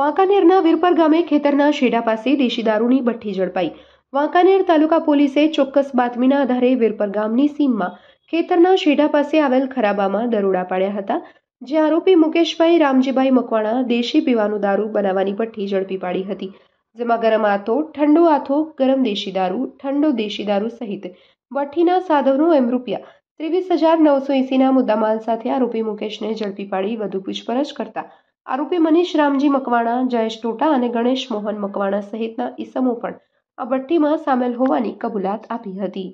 વાંકાનેરના વિરપર ગામે ખેતરના શેડા પાસે દેશી દારૂની ભઠ્ઠી ઝડપાઈ વાંકાનેર તાલુકા પોલીસે ચોક્કસ બાતમીના આધારે વિરપર ગામની સીમમાં ખેતરના શેડા પાસે આવેલ ખરાબામાં દરોડા પાડ્યા હતા જે આરોપી મુકેશભાઈ રામજીભાઈ મકવાણા દેશી પીવાનું દારૂ બનાવવાની ભઠ્ઠી ઝડપી પાડી હતી જેમાં ગરમ આથો ઠંડો આથો ગરમ દેશી દારૂ ઠંડો દેશી દારૂ સહિત ભઠ્ઠીના સાધનો એમ રૂપિયા ત્રેવીસ હજાર નવસો એંસીના મુદ્દામાલ સાથે આરોપી મુકેશને ઝડપી પાડી વધુ પૂછપરછ કરતા આરોપી મનીષ રામજી મકવાણા જયેશ ટોટા અને ગણેશ મોહન મકવાણા સહિતના ઈસમો પણ આ ભઠ્ઠીમાં સામેલ હોવાની કબૂલાત આપી હતી